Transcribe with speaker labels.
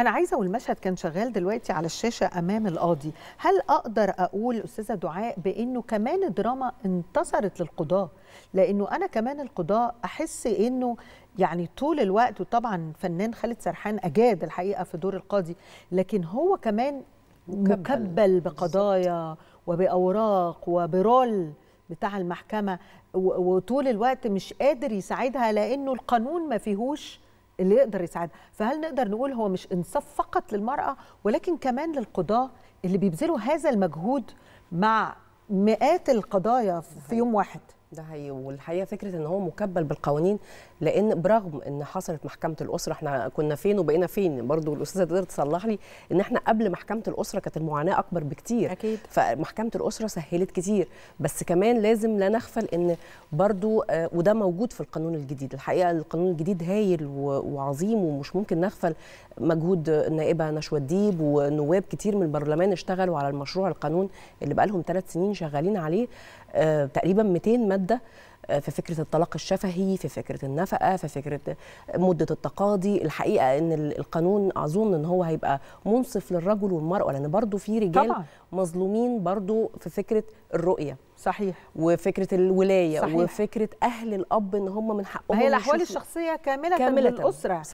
Speaker 1: انا عايزه والمشهد كان شغال دلوقتي على الشاشه امام القاضي هل اقدر اقول استاذه دعاء بانه كمان الدراما انتصرت للقضاه لانه انا كمان القضاه احس انه يعني طول الوقت وطبعا فنان خالد سرحان اجاد الحقيقه في دور القاضي لكن هو كمان مكبل بقضايا وباوراق وبرول بتاع المحكمه وطول الوقت مش قادر يساعدها لانه القانون ما فيهوش اللي يقدر يساعدها فهل نقدر نقول هو مش انصاف فقط للمراه ولكن كمان للقضاه اللي بيبذلوا هذا المجهود مع مئات القضايا في يوم واحد
Speaker 2: ده هي والحقيقه فكره ان هو مكبل بالقوانين لان برغم ان حصلت محكمه الاسره احنا كنا فين وبقينا فين برضو الاستاذه تقدر تصلح لي ان احنا قبل محكمه الاسره كانت المعاناه اكبر بكتير أكيد. فمحكمه الاسره سهلت كتير بس كمان لازم لا نغفل ان برضو آه، وده موجود في القانون الجديد الحقيقه القانون الجديد هايل وعظيم ومش ممكن نغفل مجهود النائبه نشوى الديب ونواب كتير من البرلمان اشتغلوا على المشروع القانون اللي بقى لهم ثلاث سنين شغالين عليه آه، تقريبا 200 ماده المستجده آه، في فكره الطلاق الشفهي في فكره النفقه في فكره مده التقاضي الحقيقه ان القانون اظن ان هو هيبقى منصف للرجل والمراه لان برضو في رجال طبعا. مظلومين برضو في فكره الرؤيه صحيح وفكره الولايه صحيح. وفكره اهل الاب ان هم من حقهم هي الاحوال
Speaker 1: الشخصيه كامله, كاملة الاسره